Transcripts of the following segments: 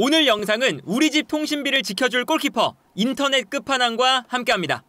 오늘 영상은 우리 집 통신비를 지켜줄 골키퍼 인터넷 끝판왕과 함께합니다.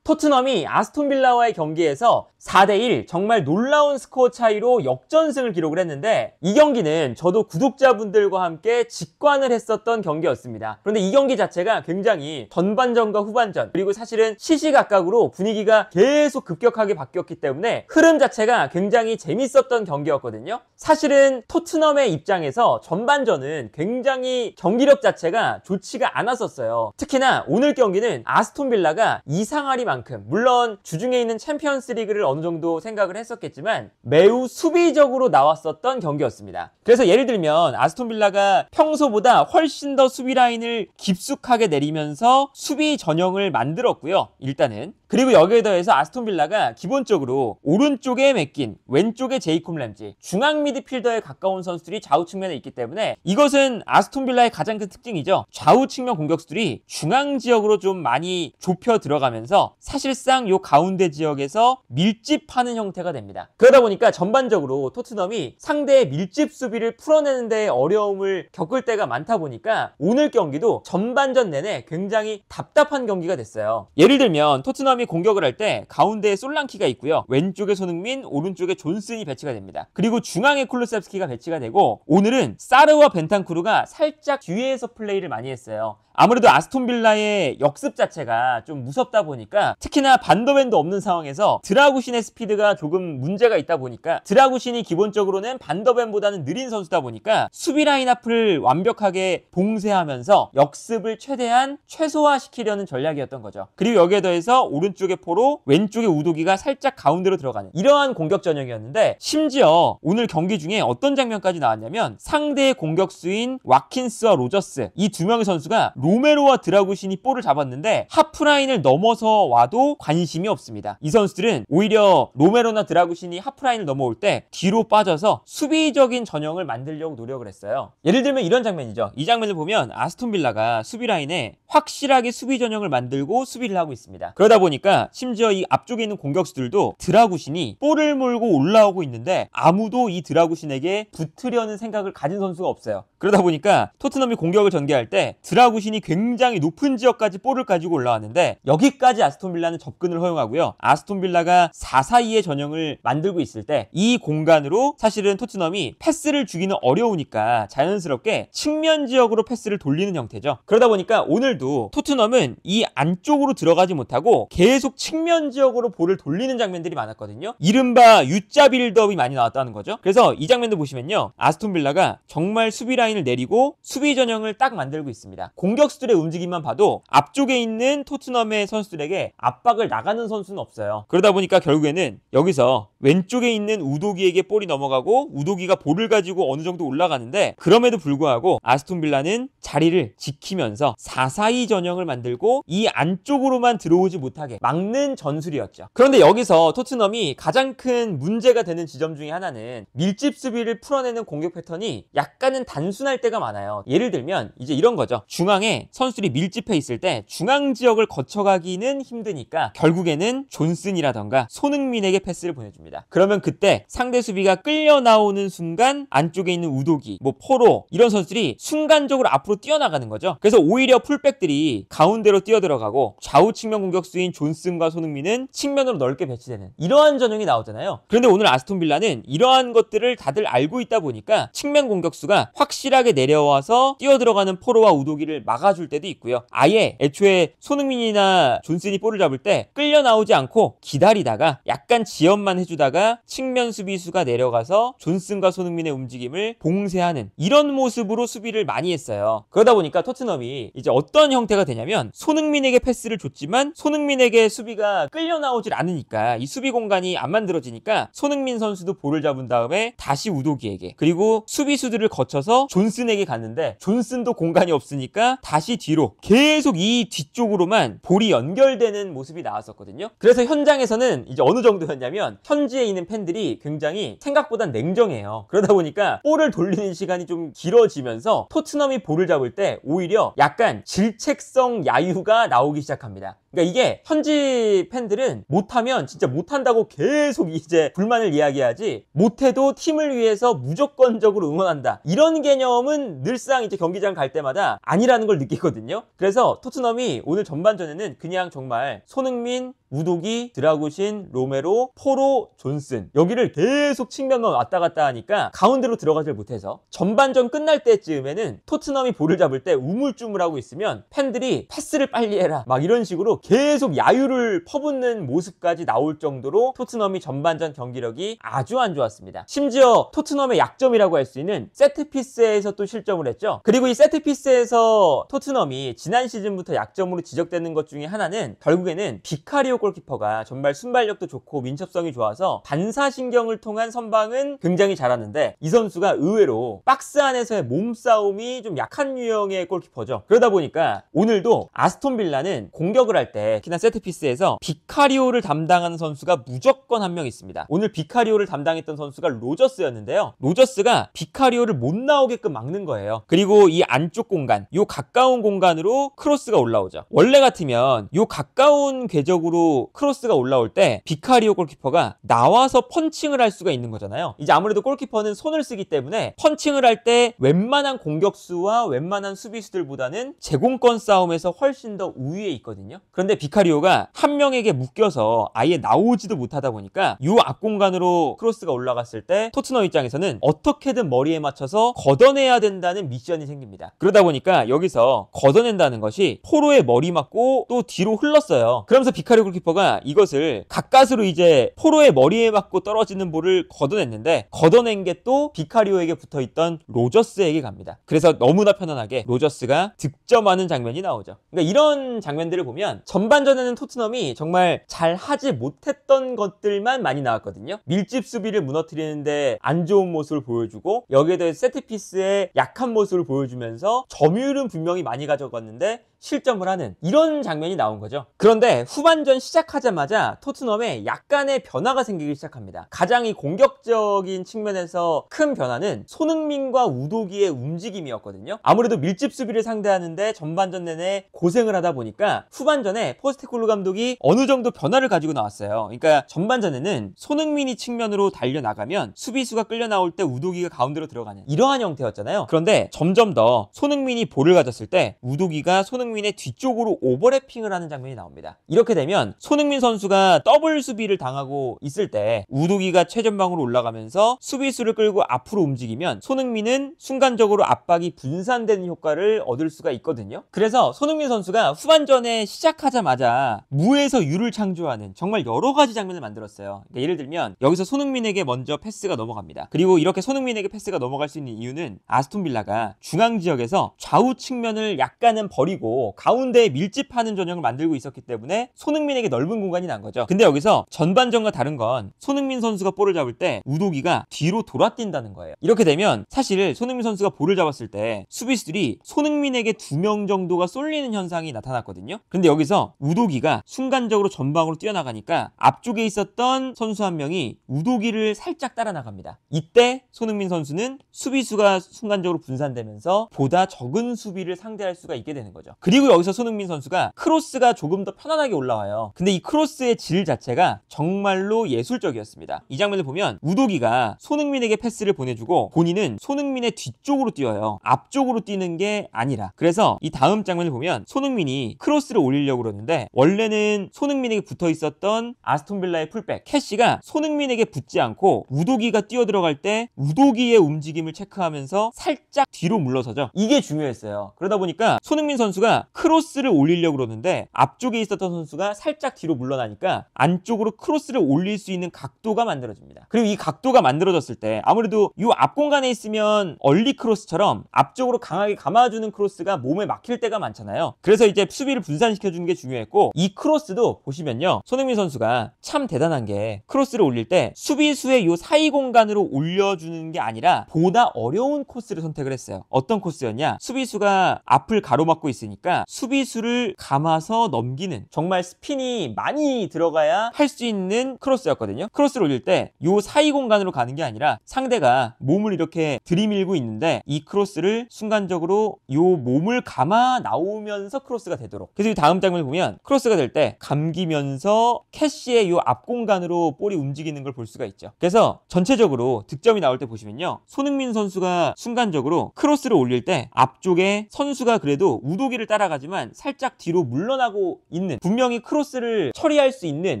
토트넘이 아스톤빌라와의 경기에서 4대1 정말 놀라운 스코어 차이로 역전승을 기록을 했는데 이 경기는 저도 구독자분들과 함께 직관을 했었던 경기였습니다. 그런데 이 경기 자체가 굉장히 전반전과 후반전 그리고 사실은 시시각각으로 분위기가 계속 급격하게 바뀌었기 때문에 흐름 자체가 굉장히 재밌었던 경기였거든요. 사실은 토트넘의 입장에서 전반전은 굉장히 경기력 자체가 좋지가 않았었어요. 특히나 오늘 경기는 아스톤빌라가 이상하리 만큼 물론 주중에 있는 챔피언스 리그를 어느 정도 생각을 했었겠지만 매우 수비적으로 나왔었던 경기였습니다. 그래서 예를 들면 아스톤 빌라가 평소보다 훨씬 더 수비 라인을 깊숙하게 내리면서 수비 전형을 만들었고요. 일단은 그리고 여기에 더해서 아스톤 빌라가 기본적으로 오른쪽에 맥긴, 왼쪽에 제이콤 램지, 중앙 미드필더에 가까운 선수들이 좌우 측면에 있기 때문에 이것은 아스톤 빌라의 가장 큰 특징이죠. 좌우 측면 공격수들이 중앙 지역으로 좀 많이 좁혀 들어가면서 사실상 요 가운데 지역에서 밀집하는 형태가 됩니다. 그러다 보니까 전반적으로 토트넘이 상대의 밀집 수비를 풀어내는 데 어려움을 겪을 때가 많다 보니까 오늘 경기도 전반전 내내 굉장히 답답한 경기가 됐어요. 예를 들면 토트넘이 토트넘이 공격을 할 때 가운데에 솔랑키가 있고요. 왼쪽에 손흥민, 오른쪽에 존슨이 배치가 됩니다. 그리고 중앙에 쿨루셉스키가 배치가 되고 오늘은 사르와 벤탄쿠르가 살짝 뒤에서 플레이를 많이 했어요. 아무래도 아스톤 빌라의 역습 자체가 좀 무섭다 보니까 특히나 반더맨도 없는 상황에서 드라구신의 스피드가 조금 문제가 있다 보니까 드라구신이 기본적으로는 반더맨보다는 느린 선수다 보니까 수비 라인 앞을 완벽하게 봉쇄하면서 역습을 최대한 최소화시키려는 전략이었던 거죠. 그리고 여기에 더해서 오른쪽의 포로 왼쪽의 우도기가 살짝 가운데로 들어가는 이러한 공격 전형이었는데 심지어 오늘 경기 중에 어떤 장면까지 나왔냐면 상대의 공격수인 와킨스와 로저스 이 두 명의 선수가 로 로메로와 드라구신이 볼을 잡았는데 하프라인을 넘어서 와도 관심이 없습니다. 이 선수들은 오히려 로메로나 드라구신이 하프라인을 넘어올 때 뒤로 빠져서 수비적인 전형을 만들려고 노력을 했어요. 예를 들면 이런 장면이죠. 이 장면을 보면 아스톤빌라가 수비라인에 확실하게 수비 전형을 만들고 수비를 하고 있습니다. 그러다 보니까 심지어 이 앞쪽에 있는 공격수들도 드라구신이 볼을 몰고 올라오고 있는데 아무도 이 드라구신에게 붙으려는 생각을 가진 선수가 없어요. 그러다 보니까 토트넘이 공격을 전개할 때 드라구신이 굉장히 높은 지역까지 볼을 가지고 올라왔는데 여기까지 아스톤빌라는 접근을 허용하고요. 아스톤빌라가 4-4-2의 전형을 만들고 있을 때 이 공간으로 사실은 토트넘이 패스를 주기는 어려우니까 자연스럽게 측면 지역으로 패스를 돌리는 형태죠. 그러다 보니까 오늘 오도 토트넘은 이 안쪽으로 들어가지 못하고 계속 측면 지역으로 볼을 돌리는 장면들이 많았거든요. 이른바 U자 빌드업이 많이 나왔다는 거죠. 그래서 이 장면도 보시면요. 아스톤 빌라가 정말 수비 라인을 내리고 수비 전형을 딱 만들고 있습니다. 공격수들의 움직임만 봐도 앞쪽에 있는 토트넘의 선수들에게 압박을 나가는 선수는 없어요. 그러다 보니까 결국에는 여기서 왼쪽에 있는 우도기에게 볼이 넘어가고 우도기가 볼을 가지고 어느 정도 올라가는데 그럼에도 불구하고 아스톤 빌라는 자리를 지키면서 4-4 가이 전형을 만들고 이 안쪽으로만 들어오지 못하게 막는 전술이었죠. 그런데 여기서 토트넘이 가장 큰 문제가 되는 지점 중에 하나는 밀집 수비를 풀어내는 공격 패턴이 약간은 단순할 때가 많아요. 예를 들면 이제 이런 거죠. 중앙에 선수들이 밀집해 있을 때 중앙 지역을 거쳐가기는 힘드니까 결국에는 존슨이라던가 손흥민에게 패스를 보내줍니다. 그러면 그때 상대 수비가 끌려 나오는 순간 안쪽에 있는 우도기, 뭐 포로 이런 선수들이 순간적으로 앞으로 뛰어나가는 거죠. 그래서 오히려 풀백 백들이 가운데로 뛰어들어가고 좌우 측면 공격수인 존슨과 손흥민은 측면으로 넓게 배치되는 이러한 전형이 나오잖아요. 그런데 오늘 아스톤 빌라는 이러한 것들을 다들 알고 있다 보니까 측면 공격수가 확실하게 내려와서 뛰어들어가는 포로와 우도기를 막아줄 때도 있고요. 아예 애초에 손흥민이나 존슨이 볼을 잡을 때 끌려 나오지 않고 기다리다가 약간 지연만 해주다가 측면 수비수가 내려가서 존슨과 손흥민의 움직임을 봉쇄하는 이런 모습으로 수비를 많이 했어요. 그러다 보니까 토트넘이 이제 어떤 어떤 형태가 되냐면 손흥민에게 패스를 줬지만 손흥민에게 수비가 끌려 나오질 않으니까 이 수비 공간이 안 만들어지니까 손흥민 선수도 볼을 잡은 다음에 다시 우도기에게 그리고 수비수들을 거쳐서 존슨에게 갔는데 존슨도 공간이 없으니까 다시 뒤로 계속 이 뒤쪽으로만 볼이 연결되는 모습이 나왔었거든요. 그래서 현장에서는 이제 어느 정도였냐면 현지에 있는 팬들이 굉장히 생각보다 냉정해요. 그러다 보니까 볼을 돌리는 시간이 좀 길어지면서 토트넘이 볼을 잡을 때 오히려 약간 질 책성 야유가 나오기 시작합니다. 그러니까 이게 현지 팬들은 못하면 진짜 못한다고 계속 이제 불만을 이야기하지 못해도 팀을 위해서 무조건적으로 응원한다 이런 개념은 늘상 이제 경기장 갈 때마다 아니라는 걸 느끼거든요 그래서 토트넘이 오늘 전반전에는 그냥 정말 손흥민 우독이, 드라구신, 로메로, 포로, 존슨 여기를 계속 측면만 왔다 갔다 하니까 가운데로 들어가질 못해서 전반전 끝날 때쯤에는 토트넘이 볼을 잡을 때 우물쭈물하고 있으면 팬들이 패스를 빨리 해라 막 이런 식으로 계속 야유를 퍼붓는 모습까지 나올 정도로 토트넘이 전반전 경기력이 아주 안 좋았습니다. 심지어 토트넘의 약점이라고 할 수 있는 세트피스에서 또 실점을 했죠. 그리고 이 세트피스에서 토트넘이 지난 시즌부터 약점으로 지적되는 것 중에 하나는 결국에는 비카리오 골키퍼가 정말 순발력도 좋고 민첩성이 좋아서 반사신경을 통한 선방은 굉장히 잘하는데 이 선수가 의외로 박스 안에서의 몸싸움이 좀 약한 유형의 골키퍼죠. 그러다 보니까 오늘도 아스톤 빌라는 공격을 할 플때 특히나 세트피스에서 비카리오를 담당하는 선수가 무조건 한 명 있습니다. 오늘 비카리오를 담당했던 선수가 로저스였는데요. 로저스가 비카리오를 못 나오게끔 막는 거예요. 그리고 이 안쪽 공간, 이 가까운 공간으로 크로스가 올라오죠. 원래 같으면 이 가까운 궤적으로 크로스가 올라올 때 비카리오 골키퍼가 나와서 펀칭을 할 수가 있는 거잖아요. 이제 아무래도 골키퍼는 손을 쓰기 때문에 펀칭을 할 때 웬만한 공격수와 웬만한 수비수들보다는 제공권 싸움에서 훨씬 더 우위에 있거든요. 그런데 비카리오가 한 명에게 묶여서 아예 나오지도 못하다 보니까 이 앞공간으로 크로스가 올라갔을 때 토트넘 입장에서는 어떻게든 머리에 맞춰서 걷어내야 된다는 미션이 생깁니다. 그러다 보니까 여기서 걷어낸다는 것이 포로의 머리 맞고 또 뒤로 흘렀어요. 그러면서 비카리오 골키퍼가 이것을 가까스로 이제 포로의 머리에 맞고 떨어지는 볼을 걷어냈는데 걷어낸 게 또 비카리오에게 붙어있던 로저스에게 갑니다. 그래서 너무나 편안하게 로저스가 득점하는 장면이 나오죠. 그러니까 이런 장면들을 보면 전반전에는 토트넘이 정말 잘 하지 못했던 것들만 많이 나왔거든요. 밀집 수비를 무너뜨리는데 안 좋은 모습을 보여주고 여기에 대해 세트피스의 약한 모습을 보여주면서 점유율은 분명히 많이 가져갔는데 실점을 하는 이런 장면이 나온 거죠. 그런데 후반전 시작하자마자 토트넘에 약간의 변화가 생기기 시작합니다. 가장 이 공격적인 측면에서 큰 변화는 손흥민과 우도기의 움직임이었거든요. 아무래도 밀집 수비를 상대하는데 전반전 내내 고생을 하다 보니까 후반전에 포스테콜로 감독이 어느 정도 변화를 가지고 나왔어요. 그러니까 전반전에는 손흥민이 측면으로 달려나가면 수비수가 끌려 나올 때 우도기가 가운데로 들어가는 이러한 형태였잖아요. 그런데 점점 더 손흥민이 볼을 가졌을 때 우도기가 손흥민 손흥민의 뒤쪽으로 오버래핑을 하는 장면이 나옵니다. 이렇게 되면 손흥민 선수가 더블 수비를 당하고 있을 때 우두기가 최전방으로 올라가면서 수비수를 끌고 앞으로 움직이면 손흥민은 순간적으로 압박이 분산되는 효과를 얻을 수가 있거든요. 그래서 손흥민 선수가 후반전에 시작하자마자 무에서 유를 창조하는 정말 여러 가지 장면을 만들었어요. 그러니까 예를 들면 여기서 손흥민에게 먼저 패스가 넘어갑니다. 그리고 이렇게 손흥민에게 패스가 넘어갈 수 있는 이유는 아스톤 빌라가 중앙 지역에서 좌우 측면을 약간은 버리고 가운데 밀집하는 전형을 만들고 있었기 때문에 손흥민에게 넓은 공간이 난 거죠. 근데 여기서 전반전과 다른 건 손흥민 선수가 볼을 잡을 때 우도기가 뒤로 돌아뛴다는 거예요. 이렇게 되면 사실 손흥민 선수가 볼을 잡았을 때 수비수들이 손흥민에게 두 명 정도가 쏠리는 현상이 나타났거든요. 근데 여기서 우도기가 순간적으로 전방으로 뛰어나가니까 앞쪽에 있었던 선수 한 명이 우도기를 살짝 따라 나갑니다. 이때 손흥민 선수는 수비수가 순간적으로 분산되면서 보다 적은 수비를 상대할 수가 있게 되는 거죠. 그리고 여기서 손흥민 선수가 크로스가 조금 더 편안하게 올라와요. 근데 이 크로스의 질 자체가 정말로 예술적이었습니다. 이 장면을 보면 우도기가 손흥민에게 패스를 보내주고 본인은 손흥민의 뒤쪽으로 뛰어요. 앞쪽으로 뛰는 게 아니라. 그래서 이 다음 장면을 보면 손흥민이 크로스를 올리려고 그러는데 원래는 손흥민에게 붙어 있었던 아스톤빌라의 풀백 캐시가 손흥민에게 붙지 않고 우도기가 뛰어 들어갈 때 우도기의 움직임을 체크하면서 살짝 뒤로 물러서죠. 이게 중요했어요. 그러다 보니까 손흥민 선수가 크로스를 올리려고 그러는데 앞쪽에 있었던 선수가 살짝 뒤로 물러나니까 안쪽으로 크로스를 올릴 수 있는 각도가 만들어집니다. 그리고 이 각도가 만들어졌을 때 아무래도 이 앞공간에 있으면 얼리 크로스처럼 앞쪽으로 강하게 감아주는 크로스가 몸에 막힐 때가 많잖아요. 그래서 이제 수비를 분산시켜주는 게 중요했고 이 크로스도 보시면요. 손흥민 선수가 참 대단한 게 크로스를 올릴 때 수비수의 이 사이 공간으로 올려주는 게 아니라 보다 어려운 코스를 선택을 했어요. 어떤 코스였냐? 수비수가 앞을 가로막고 있으니까 보니까 그러니까 수비수를 감아서 넘기는 정말 스핀이 많이 들어가야 할 수 있는 크로스였거든요. 크로스를 올릴 때 요 사이 공간으로 가는 게 아니라 상대가 몸을 이렇게 들이밀고 있는데 이 크로스를 순간적으로 요 몸을 감아 나오면서 크로스가 되도록 그래서 다음 장면을 보면 크로스가 될 때 감기면서 캐시의 요 앞공간으로 볼이 움직이는 걸 볼 수가 있죠. 그래서 전체적으로 득점이 나올 때 보시면요. 손흥민 선수가 순간적으로 크로스를 올릴 때 앞쪽에 선수가 그래도 우도기를 따라가지만 살짝 뒤로 물러나고 있는 분명히 크로스를 처리할 수 있는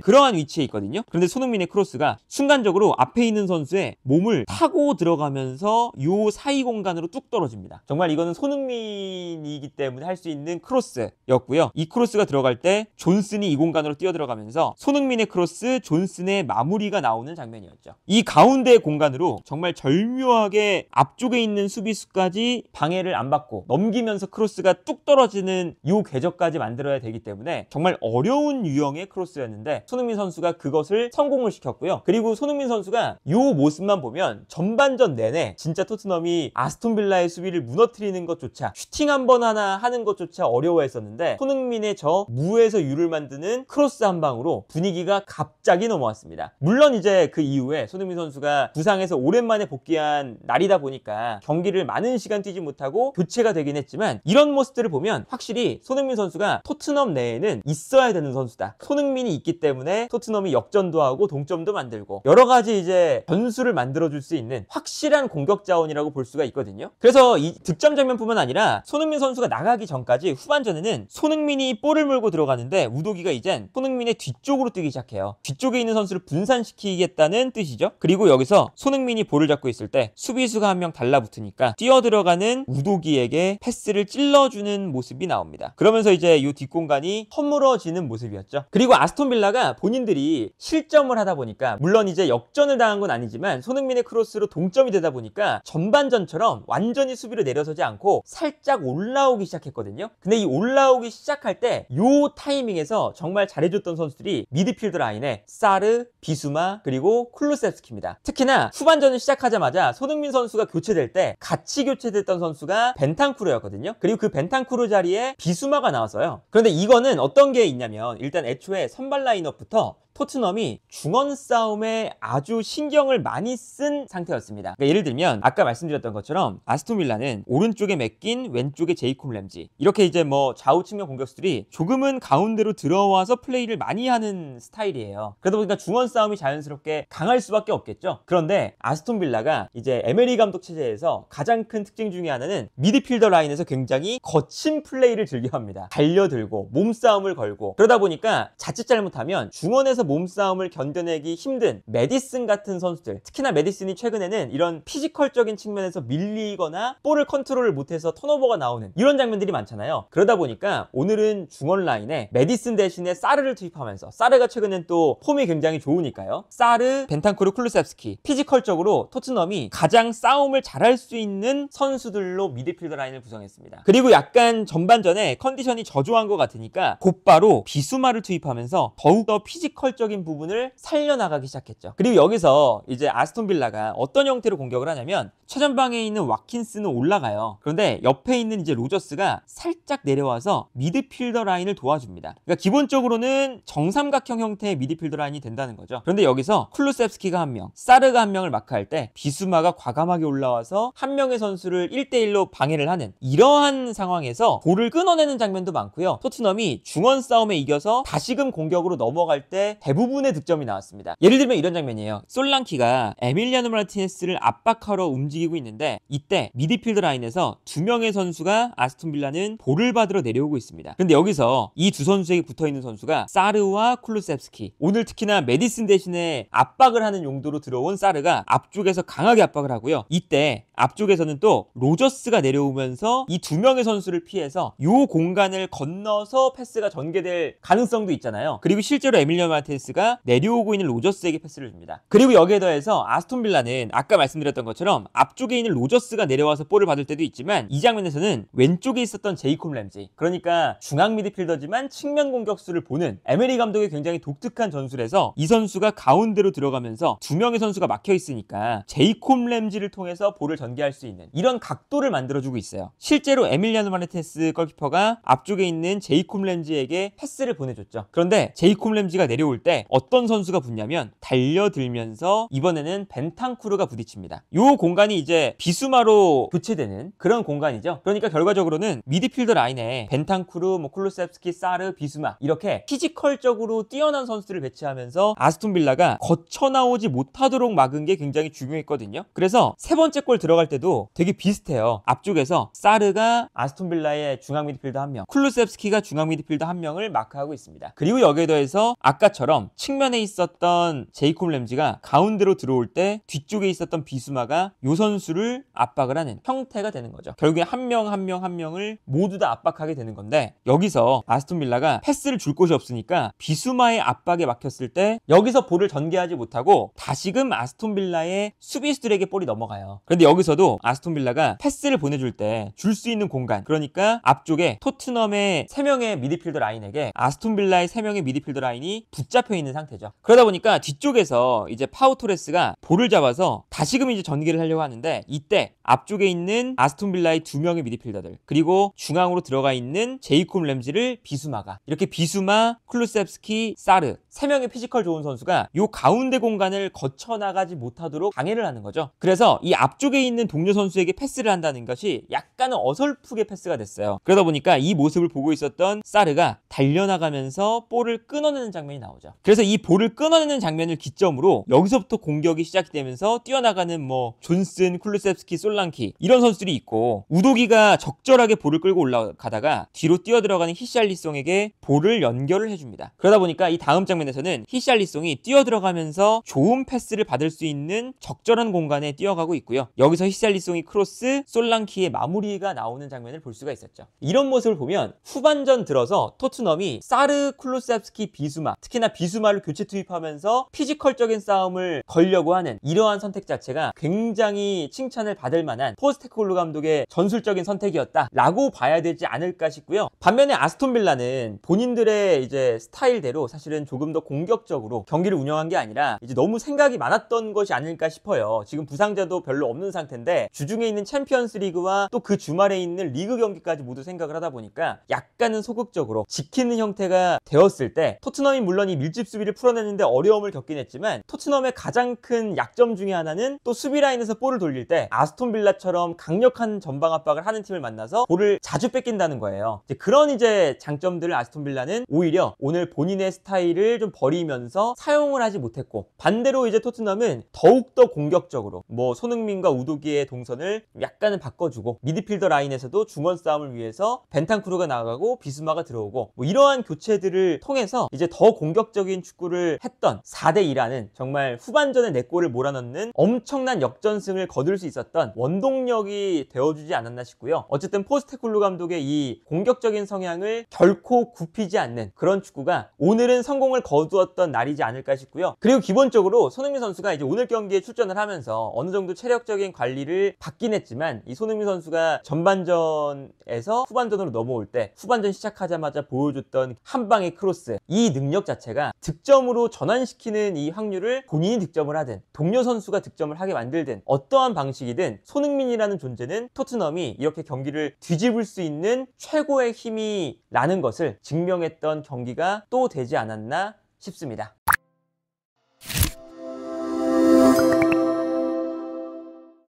그러한 위치에 있거든요 그런데 손흥민의 크로스가 순간적으로 앞에 있는 선수의 몸을 타고 들어가면서 요 사이 공간으로 뚝 떨어집니다 정말 이거는 손흥민이기 때문에 할 수 있는 크로스였고요 이 크로스가 들어갈 때 존슨이 이 공간으로 뛰어들어가면서 손흥민의 크로스 존슨의 마무리가 나오는 장면이었죠 이 가운데 공간으로 정말 절묘하게 앞쪽에 있는 수비수까지 방해를 안 받고 넘기면서 크로스가 뚝 떨어지는 크로스는 이 궤적까지 만들어야 되기 때문에 정말 어려운 유형의 크로스였는데 손흥민 선수가 그것을 성공을 시켰고요. 그리고 손흥민 선수가 이 모습만 보면 전반전 내내 진짜 토트넘이 아스톤 빌라의 수비를 무너뜨리는 것조차 슈팅 한 번 하나 하는 것조차 어려워했었는데 손흥민의 저 무에서 유를 만드는 크로스 한 방으로 분위기가 갑자기 넘어왔습니다. 물론 이제 그 이후에 손흥민 선수가 부상에서 오랜만에 복귀한 날이다 보니까 경기를 많은 시간 뛰지 못하고 교체가 되긴 했지만 이런 모습들을 보면 확실히 손흥민 선수가 토트넘 내에는 있어야 되는 선수다. 손흥민이 있기 때문에 토트넘이 역전도 하고 동점도 만들고 여러 가지 이제 변수를 만들어줄 수 있는 확실한 공격 자원이라고 볼 수가 있거든요. 그래서 이 득점 장면뿐만 아니라 손흥민 선수가 나가기 전까지 후반전에는 손흥민이 볼을 물고 들어가는데 우도기가 이젠 손흥민의 뒤쪽으로 뛰기 시작해요. 뒤쪽에 있는 선수를 분산시키겠다는 뜻이죠. 그리고 여기서 손흥민이 볼을 잡고 있을 때 수비수가 한 명 달라붙으니까 뛰어 들어가는 우도기에게 패스를 찔러주는 모습이 모습이 나옵니다. 그러면서 이제 이 뒷공간이 허물어지는 모습이었죠. 그리고 아스톤 빌라가 본인들이 실점을 하다 보니까 물론 이제 역전을 당한 건 아니지만 손흥민의 크로스로 동점이 되다 보니까 전반전처럼 완전히 수비를 내려서지 않고 살짝 올라오기 시작했거든요. 근데 이 올라오기 시작할 때 이 타이밍에서 정말 잘해줬던 선수들이 미드필드 라인에 사르, 비수마 그리고 쿨루세스키입니다 특히나 후반전을 시작하자마자 손흥민 선수가 교체될 때 같이 교체됐던 선수가 벤탄쿠르였거든요. 그리고 그 벤탄쿠르 자리 자리에 비수마가 나왔어요 그런데 이거는 어떤 게 있냐면 일단 애초에 선발 라인업부터 토트넘이 중원 싸움에 아주 신경을 많이 쓴 상태였습니다. 그러니까 예를 들면 아까 말씀드렸던 것처럼 아스톤 빌라는 오른쪽에 맥긴 왼쪽에 제이콤 램지 이렇게 이제 뭐 좌우 측면 공격수들이 조금은 가운데로 들어와서 플레이를 많이 하는 스타일이에요. 그러다 보니까 중원 싸움이 자연스럽게 강할 수밖에 없겠죠. 그런데 아스톤 빌라가 이제 에메리 감독 체제에서 가장 큰 특징 중에 하나는 미드필더 라인에서 굉장히 거친 플레이 플레이를 즐겨합니다. 달려들고 몸싸움을 걸고 그러다 보니까 자칫 잘못하면 중원에서 몸싸움을 견뎌내기 힘든 메디슨 같은 선수들 특히나 메디슨이 최근에는 이런 피지컬적인 측면에서 밀리거나 볼을 컨트롤을 못해서 턴오버가 나오는 이런 장면들이 많잖아요. 그러다 보니까 오늘은 중원 라인에 메디슨 대신에 사르를 투입하면서 사르가 최근엔 또 폼이 굉장히 좋으니까요. 사르, 벤탄쿠르, 쿨루셉스키 피지컬적으로 토트넘이 가장 싸움을 잘할 수 있는 선수들로 미드필더 라인을 구성했습니다. 그리고 약간 전반 전반전에 컨디션이 저조한 것 같으니까 곧바로 비수마를 투입하면서 더욱더 피지컬적인 부분을 살려나가기 시작했죠. 그리고 여기서 이제 아스톤빌라가 어떤 형태로 공격을 하냐면 최전방에 있는 와킨스는 올라가요. 그런데 옆에 있는 이제 로저스가 살짝 내려와서 미드필더 라인을 도와줍니다. 그러니까 기본적으로는 정삼각형 형태의 미드필더 라인이 된다는 거죠. 그런데 여기서 클루셉스키가 한 명, 사르가 한 명을 마크할 때 비수마가 과감하게 올라와서 한 명의 선수를 1대1로 방해를 하는 이러한 상황에서 볼을 골을 끊어내는 장면도 많고요. 토트넘이 중원 싸움에 이겨서 다시금 공격으로 넘어갈 때 대부분의 득점이 나왔습니다. 예를 들면 이런 장면이에요. 솔랑키가 에밀리아노 마르티네스를 압박하러 움직이고 있는데 이때 미드필드 라인에서 두 명의 선수가 아스톤 빌라는 볼을 받으러 내려오고 있습니다. 근데 여기서 이 두 선수에게 붙어 있는 선수가 사르와 쿨루셉스키. 오늘 특히나 메디슨 대신에 압박을 하는 용도로 들어온 사르가 앞쪽에서 강하게 압박을 하고요. 이때 앞쪽에서는 또 로저스가 내려오면서 이 두 명의 선수를 피해서 상황서요 공간을 건너서 패스가 전개될 가능성도 있잖아요. 그리고 실제로 에밀리오 마테스가 내려오고 있는 로저스에게 패스를 줍니다. 그리고 여기에 더해서 아스톤 빌라는 아까 말씀드렸던 것처럼 앞쪽에 있는 로저스가 내려와서 볼을 받을 때도 있지만 이 장면에서는 왼쪽에 있었던 제이콥 램지 그러니까 중앙 미드필더지만 측면 공격수를 보는 에메리 감독의 굉장히 독특한 전술에서 이 선수가 가운데로 들어가면서 두 명의 선수가 막혀 있으니까 제이콥 램지를 통해서 볼을 전개할 수 있는 이런 각도를 만들어주고 있어요. 실제로 에밀리아노 마르테스 리키퍼가 앞쪽에 있는 제이콤 램지에게 패스를 보내줬죠. 그런데 제이콤 램지가 내려올 때 어떤 선수가 붙냐면 달려들면서 이번에는 벤탕쿠르가 부딪힙니다. 이 공간이 이제 비수마로 교체되는 그런 공간이죠. 그러니까 결과적으로는 미드필더 라인에 벤탕쿠르, 뭐 콜로셉스키, 사르, 비수마 이렇게 피지컬적으로 뛰어난 선수를 배치하면서 아스톤 빌라가 거쳐 나오지 못하도록 막은 게 굉장히 중요했거든요. 그래서 세 번째 골 들어갈 때도 되게 비슷해요. 앞쪽에서 사르가 아스톤 빌라의 중앙 미드필더 한명 쿨루셉스키가 중앙 미드필더 한명을 마크하고 있습니다. 그리고 여기에 더해서 아까처럼 측면에 있었던 제이콥 램지가 가운데로 들어올 때 뒤쪽에 있었던 비수마가 요 선수를 압박을 하는 형태가 되는 거죠. 결국에 한명한명한 명을 모두 다 압박하게 되는 건데 여기서 아스톤 빌라가 패스를 줄 곳이 없으니까 비수마의 압박에 막혔을 때 여기서 볼을 전개하지 못하고 다시금 아스톤 빌라의 수비수들에게 볼이 넘어가요. 그런데 여기서도 아스톤 빌라가 패스를 보내줄 때 줄 수 있는 공간 그러니까 앞쪽에 토트넘의 3명의 미드필더 라인에게 아스톤 빌라의 3명의 미드필더 라인이 붙잡혀 있는 상태죠. 그러다 보니까 뒤쪽에서 이제 파우 토레스가 볼을 잡아서 다시금 이제 전개를 하려고 하는데 이때 앞쪽에 있는 아스톤 빌라의 2 명의 미드필더들 그리고 중앙으로 들어가 있는 제이콥 램지를 비수마가 이렇게 비수마, 클루셉스키, 사르 3 명의 피지컬 좋은 선수가 이 가운데 공간을 거쳐 나가지 못하도록 방해를 하는 거죠. 그래서 이 앞쪽에 있는 동료 선수에게 패스를 한다는 것이 약간은 어설프게 패스가 됐어요. 그러다 보니까 이 모습을 보고 있었던 사르가 달려나가면서 볼을 끊어내는 장면이 나오죠. 그래서 이 볼을 끊어내는 장면을 기점으로 여기서부터 공격이 시작 되면서 뛰어나가는 뭐 존슨, 쿨루셉스키, 솔랑키 이런 선수들이 있고 우도기가 적절하게 볼을 끌고 올라가다가 뒤로 뛰어들어가는 히샬리송에게 볼을 연결을 해줍니다. 그러다 보니까 이 다음 장면에서는 히샬리송이 뛰어들어가면서 좋은 패스를 받을 수 있는 적절한 공간에 뛰어가고 있고요. 여기서 히샬리송이 크로스, 솔랑키의 마무리가 나오는 장면을 볼 수가 있었죠. 이런 모습을 보면 후반전 들어서 토트넘이 사르 클루셉스키 비수마 특히나 비수마를 교체 투입하면서 피지컬적인 싸움을 걸려고 하는 이러한 선택 자체가 굉장히 칭찬을 받을 만한 포스테콜로 감독의 전술적인 선택이었다라고 봐야 되지 않을까 싶고요. 반면에 아스톤 빌라는 본인들의 이제 스타일대로 사실은 조금 더 공격적으로 경기를 운영한 게 아니라 이제 너무 생각이 많았던 것이 아닐까 싶어요. 지금 부상자도 별로 없는 상태인데 주중에 있는 챔피언스 리그와 또 그 주말에 있는 리그 경기까지 모두 모두 생각을 하다 보니까 약간은 소극적으로 지키는 형태가 되었을 때 토트넘이 물론 이 밀집 수비를 풀어내는데 어려움을 겪긴 했지만 토트넘의 가장 큰 약점 중에 하나는 또 수비 라인에서 볼을 돌릴 때 아스톤 빌라처럼 강력한 전방 압박을 하는 팀을 만나서 볼을 자주 뺏긴다는 거예요. 이제 그런 이제 장점들을 아스톤 빌라는 오히려 오늘 본인의 스타일을 좀 버리면서 사용을 하지 못했고 반대로 이제 토트넘은 더욱더 공격적으로 뭐 손흥민과 우도기의 동선을 약간은 바꿔주고 미드필더 라인에서도 중원 싸움을 위해 위치서 벤탄쿠르가 나가고 비스마가 들어오고 뭐 이러한 교체들을 통해서 이제 더 공격적인 축구를 했던 4대2라는 정말 후반전에 내 골을 몰아넣는 엄청난 역전승을 거둘 수 있었던 원동력이 되어주지 않았나 싶고요. 어쨌든 포스테쿨루 감독의 이 공격적인 성향을 결코 굽히지 않는 그런 축구가 오늘은 성공을 거두었던 날이지 않을까 싶고요. 그리고 기본적으로 손흥민 선수가 이제 오늘 경기에 출전을 하면서 어느 정도 체력적인 관리를 받긴 했지만 이 손흥민 선수가 전반전에서 하면서 후반전으로 넘어올 때 후반전 시작하자마자 보여줬던 한 방의 크로스 이 능력 자체가 득점으로 전환시키는 이 확률을 본인이 득점을 하든 동료 선수가 득점을 하게 만들든 어떠한 방식이든 손흥민이라는 존재는 토트넘이 이렇게 경기를 뒤집을 수 있는 최고의 힘이라는 것을 증명했던 경기가 또 되지 않았나 싶습니다.